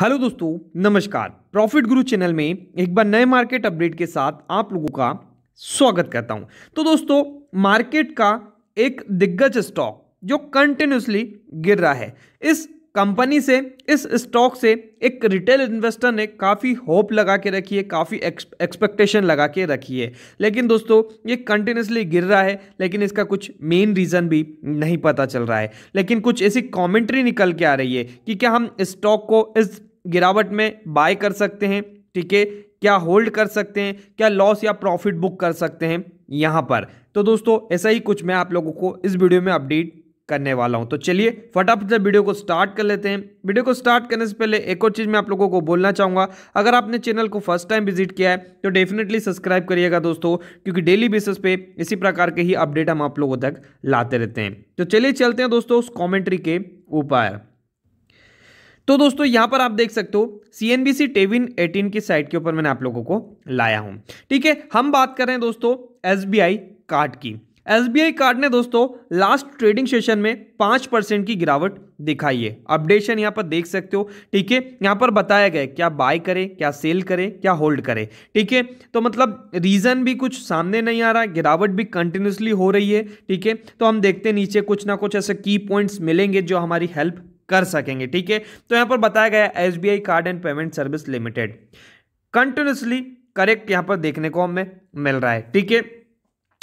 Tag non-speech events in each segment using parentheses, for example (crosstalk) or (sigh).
hello दोस्तों नमस्कार profit गुरु चैनल में एक बार नए मार्केट अपडेट के साथ आप लोगों का स्वागत करता हूं तो दोस्तों मार्केट का एक दिग्गज स्टॉक जो कंटिन्यूसली गिर रहा है इस कंपनी से इस स्टॉक से एक रिटेल इन्वेस्टर ने काफ़ी होप लगा के रखी है काफ़ी एक्सपेक्टेशन लगा के रखी है लेकिन दोस्तों ये कंटिन्यूसली गिर रहा है लेकिन इसका कुछ मेन रीज़न भी नहीं पता चल रहा है लेकिन कुछ ऐसी कमेंट्री निकल के आ रही है कि क्या हम स्टॉक को इस गिरावट में बाय कर सकते हैं ठीक है क्या होल्ड कर सकते हैं क्या लॉस या प्रॉफिट बुक कर सकते हैं यहाँ पर तो दोस्तों ऐसा ही कुछ मैं आप लोगों को इस वीडियो में अपडेट करने वाला हूं तो चलिए फटाफट से वीडियो को स्टार्ट कर लेते हैं वीडियो को स्टार्ट करने से पहले एक और चीज़ मैं आप लोगों को बोलना चाहूँगा अगर आपने चैनल को फर्स्ट टाइम विजिट किया है तो डेफिनेटली सब्सक्राइब करिएगा दोस्तों क्योंकि डेली बेसिस पे इसी प्रकार के ही अपडेट हम आप लोगों तक लाते रहते हैं तो चलिए चलते हैं दोस्तों उस कॉमेंट्री के ऊपर तो दोस्तों यहां पर आप देख सकते हो सी टेविन 18 की साइट के ऊपर मैंने आप लोगों को लाया हूं ठीक है हम बात कर रहे हैं दोस्तों एस बी आई कार्ड की एसबीआई कार्ड ने दोस्तों लास्ट ट्रेडिंग सेशन में पांच परसेंट की गिरावट दिखाई है अपडेशन यहाँ पर देख सकते हो ठीक है यहां पर बताया गया क्या बाय करें क्या सेल करें क्या होल्ड करें ठीक है तो मतलब रीज़न भी कुछ सामने नहीं आ रहा गिरावट भी कंटिन्यूसली हो रही है ठीक है तो हम देखते नीचे कुछ ना कुछ ऐसे की पॉइंट्स मिलेंगे जो हमारी हेल्प कर सकेंगे ठीक है तो यहाँ पर बताया गया S B I card and payment service limited continuously correct यहाँ पर देखने को हमें मिल रहा है ठीक है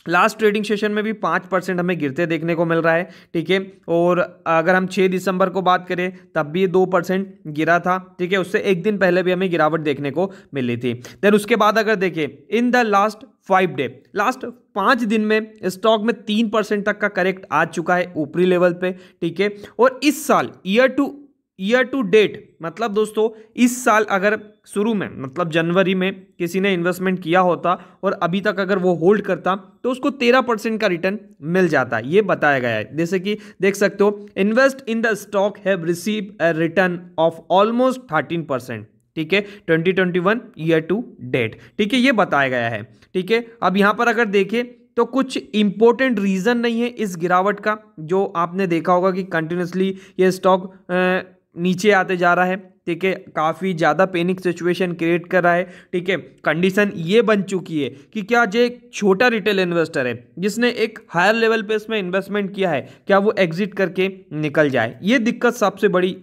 लास्ट ट्रेडिंग सेशन में भी पाँच परसेंट हमें गिरते देखने को मिल रहा है ठीक है और अगर हम छः दिसंबर को बात करें तब भी ये दो परसेंट गिरा था ठीक है उससे एक दिन पहले भी हमें गिरावट देखने को मिली थी देन उसके बाद अगर देखें in the last five day last पाँच दिन में स्टॉक में तीन परसेंट तक का करेक्ट आ चुका है ऊपरी लेवल पे ठीक है और इस साल year to year to date मतलब दोस्तों इस साल अगर शुरू में मतलब जनवरी में किसी ने इन्वेस्टमेंट किया होता और अभी तक अगर वो होल्ड करता तो उसको तेरह परसेंट का रिटर्न मिल जाता ये बताया गया है जैसे कि देख सकते हो invest in the stock have receive a return of almost thirteen percent ठीक है 2021 ईयर टू डेट ठीक है ये बताया गया है ठीक है अब यहाँ पर अगर देखें तो कुछ इंपॉर्टेंट रीज़न नहीं है इस गिरावट का जो आपने देखा होगा कि कंटिन्यूसली ये स्टॉक नीचे आते जा रहा है ठीक है काफ़ी ज़्यादा पेनिक सिचुएशन क्रिएट कर रहा है ठीक है कंडीशन ये बन चुकी है कि क्या जो एक छोटा रिटेल इन्वेस्टर है जिसने एक हायर लेवल पे इसमें इन्वेस्टमेंट किया है क्या वो एग्जिट करके निकल जाए ये दिक्कत सबसे बड़ी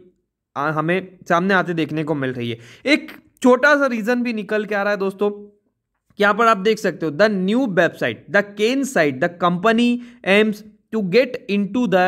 हमें सामने आते देखने को मिल रही है एक छोटा सा रीज़न भी निकल के आ रहा है दोस्तों यहाँ पर आप देख सकते हो the new website the ken site the company aims to get in the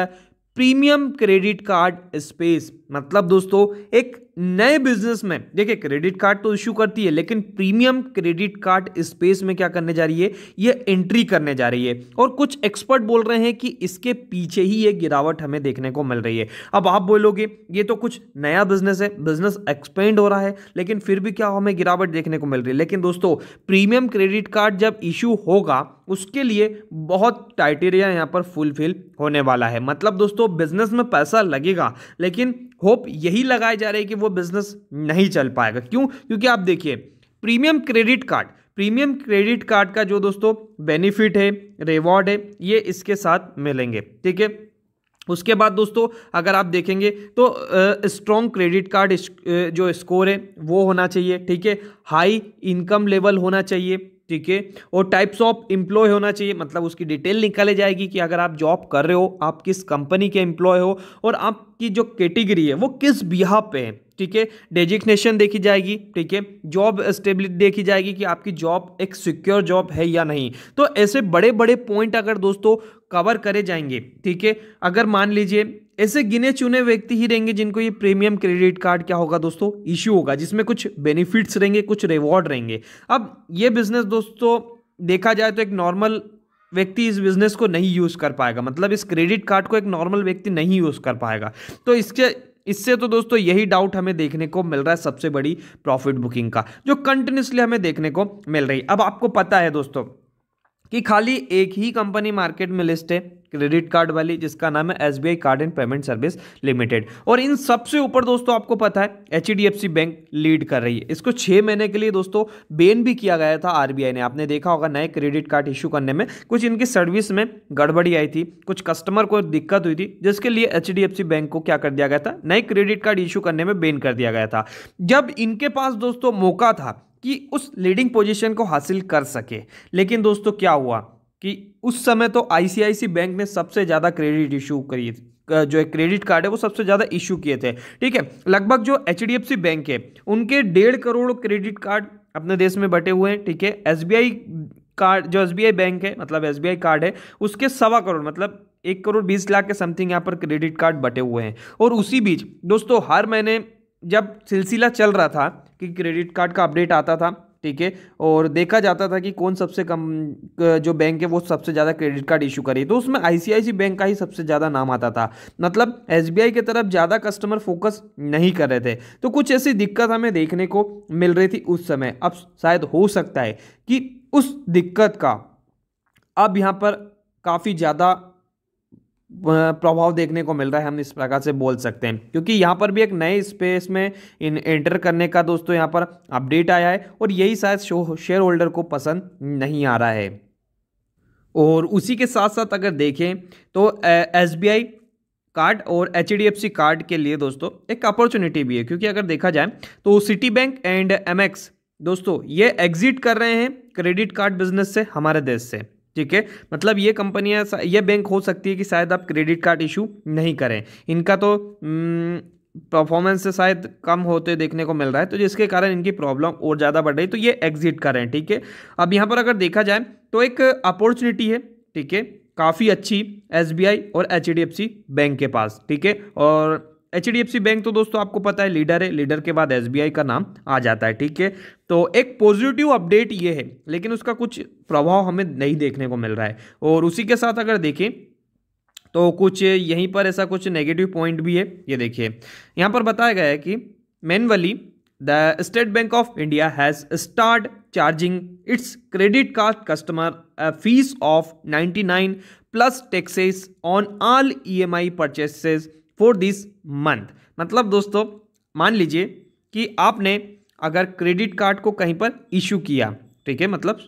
premium credit card space मतलब दोस्तों एक नए बिजनेस में देखिए क्रेडिट कार्ड तो इश्यू करती है लेकिन प्रीमियम क्रेडिट कार्ड स्पेस में क्या करने जा रही है ये एंट्री करने जा रही है और कुछ एक्सपर्ट बोल रहे हैं कि इसके पीछे ही ये गिरावट हमें देखने को मिल रही है अब आप बोलोगे ये तो कुछ नया बिजनेस है बिजनेस एक्सपेंड हो रहा है लेकिन फिर भी क्या हमें गिरावट देखने को मिल रही है लेकिन दोस्तों प्रीमियम क्रेडिट कार्ड जब इशू होगा उसके लिए बहुत क्राइटेरिया यहाँ पर फुलफिल होने वाला है मतलब दोस्तों बिजनेस में पैसा लगेगा लेकिन होप यही लगाई जा रही है कि वो बिजनेस नहीं चल पाएगा क्यों क्योंकि आप देखिए premium credit card premium credit card का जो दोस्तों बेनिफिट है रिवॉर्ड है ये इसके साथ मिलेंगे ठीक है उसके बाद दोस्तों अगर आप देखेंगे तो स्ट्रॉन्ग क्रेडिट कार्ड जो स्कोर है वो होना चाहिए ठीक है हाई इनकम लेवल होना चाहिए ठीक है और टाइप्स ऑफ इंप्लॉय होना चाहिए मतलब उसकी डिटेल निकाले जाएगी कि अगर आप जॉब कर रहे हो आप किस कंपनी के एम्प्लॉय हो और आपकी जो कैटेगरी है वो किस बिहा पे है ठीक है डेजिग्नेशन देखी जाएगी ठीक है जॉब स्टेबिलिटी देखी जाएगी कि आपकी जॉब एक सिक्योर जॉब है या नहीं तो ऐसे बड़े बड़े पॉइंट अगर दोस्तों कवर करे जाएंगे ठीक है अगर मान लीजिए ऐसे गिने चुने व्यक्ति ही रहेंगे जिनको ये प्रीमियम क्रेडिट कार्ड क्या होगा दोस्तों इश्यू होगा जिसमें कुछ बेनिफिट्स रहेंगे कुछ रिवॉर्ड रहेंगे अब ये बिजनेस दोस्तों देखा जाए तो एक नॉर्मल व्यक्ति इस बिजनेस को नहीं यूज़ कर पाएगा मतलब इस क्रेडिट कार्ड को एक नॉर्मल व्यक्ति नहीं यूज़ कर पाएगा तो इसके इससे तो दोस्तों यही डाउट हमें देखने को मिल रहा है सबसे बड़ी प्रॉफिट बुकिंग का जो कंटिन्यूसली हमें देखने को मिल रही है अब आपको पता है दोस्तों कि खाली एक ही कंपनी मार्केट में लिस्ट है क्रेडिट कार्ड वाली जिसका नाम है S card and payment service limited और इन सबसे ऊपर दोस्तों आपको पता है एच बैंक लीड कर रही है इसको छः महीने के लिए दोस्तों बेन भी किया गया था आर ने आपने देखा होगा नए क्रेडिट कार्ड इशू करने में कुछ इनकी सर्विस में गड़बड़ी आई थी कुछ कस्टमर को दिक्कत हुई थी जिसके लिए एच बैंक को क्या कर दिया गया था नए क्रेडिट कार्ड इशू करने में बेन कर दिया गया था जब इनके पास दोस्तों मौका था कि उस लीडिंग पोजीशन को हासिल कर सके लेकिन दोस्तों क्या हुआ कि उस समय तो आईसीआईसी बैंक ने सबसे ज़्यादा क्रेडिट इशू करी जो है क्रेडिट कार्ड है वो सबसे ज़्यादा इशू किए थे ठीक है लगभग जो एच बैंक है उनके डेढ़ करोड़ क्रेडिट कार्ड अपने देश में बटे हुए हैं ठीक है एस कार्ड जो एस बैंक है मतलब एस कार्ड है उसके सवा करोड़ मतलब एक करोड़ बीस लाख के समथिंग यहाँ पर क्रेडिट कार्ड बटे हुए हैं और उसी बीच दोस्तों हर महीने जब सिलसिला चल रहा था कि क्रेडिट कार्ड का अपडेट आता था ठीक है और देखा जाता था कि कौन सबसे कम जो बैंक है वो सबसे ज़्यादा क्रेडिट कार्ड इशू करे तो उसमें आई बैंक का ही सबसे ज़्यादा नाम आता था मतलब एस की तरफ ज़्यादा कस्टमर फोकस नहीं कर रहे थे तो कुछ ऐसी दिक्कत हमें देखने को मिल रही थी उस समय अब शायद हो सकता है कि उस दिक्कत का अब यहाँ पर काफ़ी ज़्यादा प्रभाव देखने को मिल रहा है हम इस प्रकार से बोल सकते हैं क्योंकि यहाँ पर भी एक नए स्पेस में इन एंटर करने का दोस्तों यहाँ पर अपडेट आया है और यही शायद शेयर होल्डर को पसंद नहीं आ रहा है और उसी के साथ साथ अगर देखें तो एस बी आई कार्ड और H D F C card के लिए दोस्तों एक अपॉर्चुनिटी भी है क्योंकि अगर देखा जाए तो Citi bank and Amex दोस्तों ये एग्जिट कर रहे हैं क्रेडिट कार्ड बिजनेस से हमारे देश से ठीक है मतलब ये कंपनियां ये बैंक हो सकती है कि शायद आप क्रेडिट कार्ड इशू नहीं करें इनका तो परफॉर्मेंस हम्म, से शायद कम होते देखने को मिल रहा है तो जिसके कारण इनकी प्रॉब्लम और ज़्यादा बढ़ रही तो ये एग्जिट कर रहे हैं ठीक है अब यहाँ पर अगर देखा जाए तो एक अपॉर्चुनिटी है ठीक है काफ़ी अच्छी एस और एच बैंक के पास ठीक है और एच बैंक तो दोस्तों आपको पता है लीडर है लीडर के बाद एस का नाम आ जाता है ठीक है तो एक पॉजिटिव अपडेट ये है लेकिन उसका कुछ प्रभाव हमें नहीं देखने को मिल रहा है और उसी के साथ अगर देखें तो कुछ यहीं पर ऐसा कुछ नेगेटिव पॉइंट भी है ये देखिए यहाँ पर बताया गया है कि manually the State Bank of India has start charging its credit card customer fee of 99 plus taxes on all EMI purchases for this month मतलब दोस्तों मान लीजिए कि आपने अगर क्रेडिट कार्ड को कहीं पर इशू किया ठीक है मतलब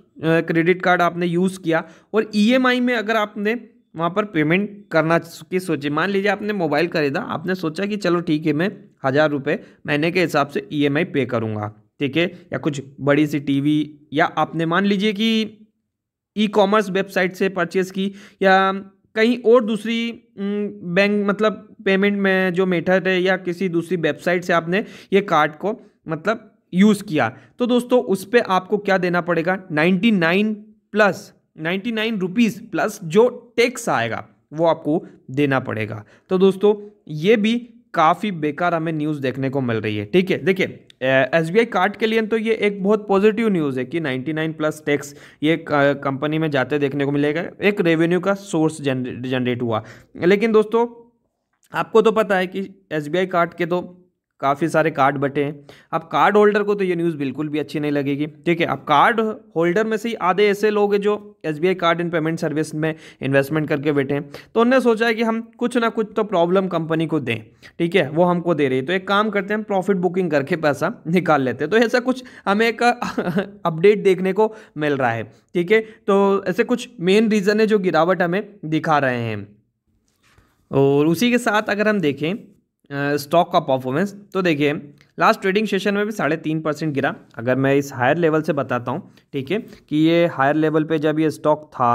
क्रेडिट कार्ड आपने यूज़ किया और ईएमआई e में अगर आपने वहाँ पर पेमेंट करना की सोचे मान लीजिए आपने मोबाइल खरीदा आपने सोचा कि चलो ठीक है मैं हज़ार रुपये महीने के हिसाब से ईएमआई e पे करूँगा ठीक है या कुछ बड़ी सी टीवी या आपने मान लीजिए कि ई कॉमर्स वेबसाइट से परचेज़ की या कहीं और दूसरी बैंक मतलब पेमेंट में जो मेथड है या किसी दूसरी वेबसाइट से आपने ये कार्ड को मतलब यूज़ किया तो दोस्तों उस पर आपको क्या देना पड़ेगा ninety nine plus ninety nine rupees plus जो टैक्स आएगा वो आपको देना पड़ेगा तो दोस्तों ये भी काफ़ी बेकार हमें न्यूज़ देखने को मिल रही है ठीक है देखिए एस बी आई कार्ड के लिए तो ये एक बहुत पॉजिटिव न्यूज़ है कि 99 प्लस टैक्स ये कंपनी में जाते देखने को मिलेगा एक रेवेन्यू का सोर्स जनरेट हुआ लेकिन दोस्तों आपको तो पता है कि एस कार्ड के तो काफ़ी सारे कार्ड बटे हैं अब कार्ड होल्डर को तो ये न्यूज़ बिल्कुल भी अच्छी नहीं लगेगी ठीक है अब कार्ड होल्डर में से ही आधे ऐसे लोग हैं जो S card and payment service में इन्वेस्टमेंट करके बैठे हैं तो उन्होंने सोचा है कि हम कुछ ना कुछ तो प्रॉब्लम कंपनी को दें ठीक है वो हमको दे रही है तो एक काम करते हैं हम प्रॉफिट बुकिंग करके पैसा (laughs) निकाल लेते हैं तो ऐसा कुछ हमें एक अपडेट (laughs) देखने को मिल रहा है ठीक है तो ऐसे कुछ मेन रीज़न है जो गिरावट हमें दिखा रहे हैं और उसी के साथ अगर हम देखें स्टॉक का परफॉर्मेंस तो देखिए लास्ट ट्रेडिंग सेशन में भी साढ़े तीन परसेंट गिरा अगर मैं इस हायर लेवल से बताता हूँ ठीक है कि ये हायर लेवल पे जब ये स्टॉक था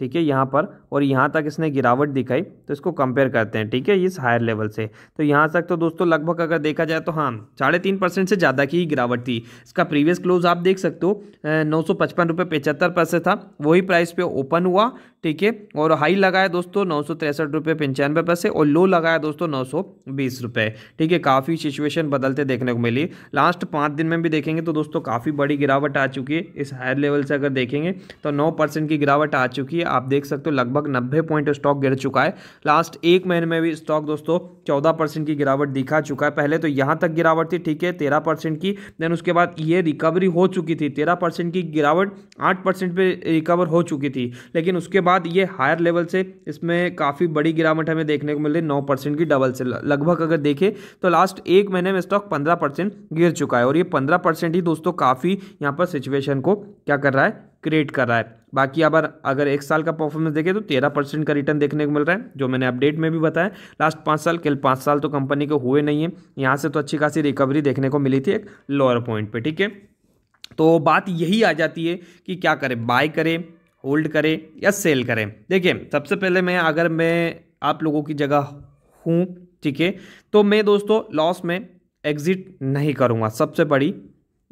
ठीक है यहाँ पर और यहाँ तक इसने गिरावट दिखाई तो इसको कंपेयर करते हैं ठीक है इस हायर लेवल से तो यहाँ तक तो दोस्तों लगभग अगर देखा जाए तो हाँ साढ़े तीन परसेंट से ज़्यादा की ही गिरावट थी इसका प्रीवियस क्लोज आप देख सकते हो नौ सौ पचपन रुपये पचहत्तर पैसे था वही प्राइस पे ओपन हुआ ठीक है और हाई लगाया दोस्तों नौ सौ तिरसठ रुपये पंचानवे पैसे और लो लगाया दोस्तों नौ सौ बीस रुपये ठीक है काफ़ी सिचुएशन बदलते देखने को मिली लास्ट पाँच दिन में भी देखेंगे तो दोस्तों काफ़ी बड़ी गिरावट आ चुकी है इस हायर लेवल से अगर देखेंगे तो नौ परसेंट की गिरावट आ चुकी है आप देख सकते हो लगभग नब्बे पॉइंट स्टॉक गिर चुका है लास्ट एक महीने में भी स्टॉक दोस्तों चौदह परसेंट की गिरावट दिखा चुका है पहले तो यहाँ तक गिरावट थी ठीक है तेरह परसेंट की देन उसके बाद ये रिकवरी हो चुकी थी तेरह परसेंट की गिरावट आठ परसेंट पर रिकवर हो चुकी थी लेकिन उसके बाद बाद ये हायर लेवल से इसमें काफ़ी बड़ी गिरावट हमें देखने को मिल रही है नौ परसेंट की डबल से लगभग अगर देखें तो लास्ट एक महीने में स्टॉक पंद्रह परसेंट गिर चुका है और ये पंद्रह परसेंट ही दोस्तों काफ़ी यहाँ पर सिचुएशन को क्या कर रहा है क्रिएट कर रहा है बाकी अगर अगर एक साल का परफॉर्मेंस देखें तो तेरह परसेंट का रिटर्न देखने को मिल रहा है जो मैंने अपडेट में भी बताया लास्ट पाँच साल कल पाँच साल तो कंपनी के हुए नहीं है यहाँ से तो अच्छी खासी रिकवरी देखने को मिली थी एक लोअर पॉइंट पर ठीक है तो बात यही आ जाती है कि क्या करें बाय करें होल्ड करें या सेल करें देखिए सबसे पहले मैं अगर मैं आप लोगों की जगह हूँ ठीक है तो मैं दोस्तों लॉस में एग्जिट नहीं करूँगा सबसे बड़ी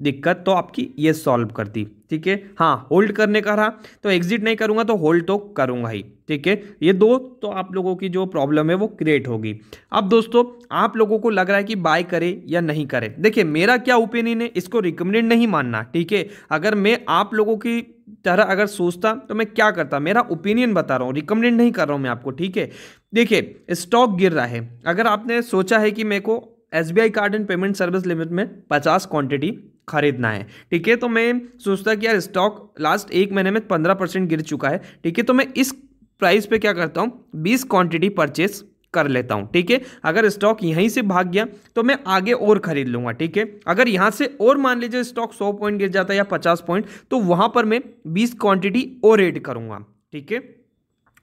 दिक्कत तो आपकी ये सॉल्व कर दी ठीक है हाँ होल्ड करने का रहा तो एग्जिट नहीं करूँगा तो होल्ड तो करूँगा ही ठीक है ये दो तो आप लोगों की जो प्रॉब्लम है वो क्रिएट होगी अब दोस्तों आप लोगों को लग रहा है कि बाय करें या नहीं करें देखिए मेरा क्या ओपिनियन है इसको रिकमेंडेड नहीं मानना ठीक है अगर मैं आप लोगों की तरह अगर सोचता तो मैं क्या करता मेरा ओपिनियन बता रहा हूँ रिकमेंडेड नहीं कर रहा हूँ मैं आपको ठीक है देखिए स्टॉक गिर रहा है अगर आपने सोचा है कि मेरे को S B I card and payment service limit में पचास क्वांटिटी खरीदना है ठीक है तो मैं सोचता कि यार स्टॉक लास्ट एक महीने में पंद्रह परसेंट गिर चुका है ठीक है तो मैं इस प्राइस पे क्या करता हूँ बीस क्वांटिटी परचेस कर लेता हूँ ठीक है अगर स्टॉक यहीं से भाग गया तो मैं आगे और खरीद लूँगा ठीक है अगर यहाँ से और मान लीजिए स्टॉक सौ पॉइंट गिर जाता है या पचास पॉइंट तो वहाँ पर मैं बीस क्वांटिटी और एड करूँगा ठीक है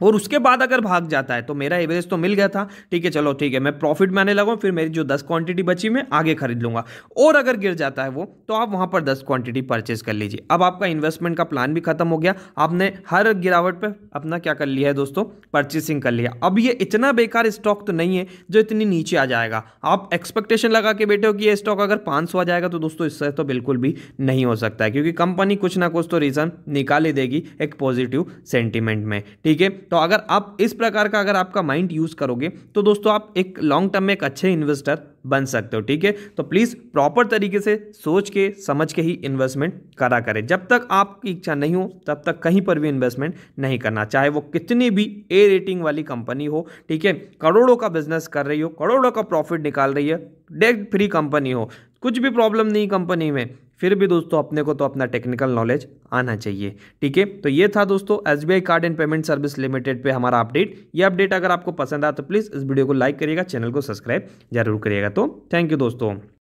और उसके बाद अगर भाग जाता है तो मेरा एवरेज तो मिल गया था ठीक है चलो ठीक है मैं प्रॉफिट में आने लगा फिर मेरी जो दस क्वांटिटी बची मैं आगे खरीद लूँगा और अगर गिर जाता है वो तो आप वहाँ पर दस क्वांटिटी परचेज कर लीजिए अब आपका इन्वेस्टमेंट का प्लान भी खत्म हो गया आपने हर गिरावट पर अपना क्या कर लिया है दोस्तों परचेसिंग कर लिया अब ये इतना बेकार स्टॉक तो नहीं है जो इतनी नीचे आ जाएगा आप एक्सपेक्टेशन लगा के बैठे हो कि ये स्टॉक अगर पाँच आ जाएगा तो दोस्तों इससे तो बिल्कुल भी नहीं हो सकता है क्योंकि कंपनी कुछ ना कुछ तो रीज़न निकाल ही देगी एक पॉजिटिव सेंटिमेंट में ठीक है तो अगर आप इस प्रकार का अगर आपका माइंड यूज़ करोगे तो दोस्तों आप एक लॉन्ग टर्म में एक अच्छे इन्वेस्टर बन सकते हो ठीक है तो प्लीज़ प्रॉपर तरीके से सोच के समझ के ही इन्वेस्टमेंट करा करें जब तक आपकी इच्छा नहीं हो तब तक कहीं पर भी इन्वेस्टमेंट नहीं करना चाहे वो कितनी भी ए रेटिंग वाली कंपनी हो ठीक है करोड़ों का बिजनेस कर रही हो करोड़ों का प्रॉफिट निकाल रही है डेट फ्री कंपनी हो कुछ भी प्रॉब्लम नहीं कंपनी में फिर भी दोस्तों अपने को तो अपना टेक्निकल नॉलेज आना चाहिए ठीक है तो ये था दोस्तों S card and payment service limited पे हमारा अपडेट ये अपडेट अगर आपको पसंद आया तो प्लीज़ इस वीडियो को लाइक करिएगा चैनल को सब्सक्राइब जरूर करिएगा तो थैंक यू दोस्तों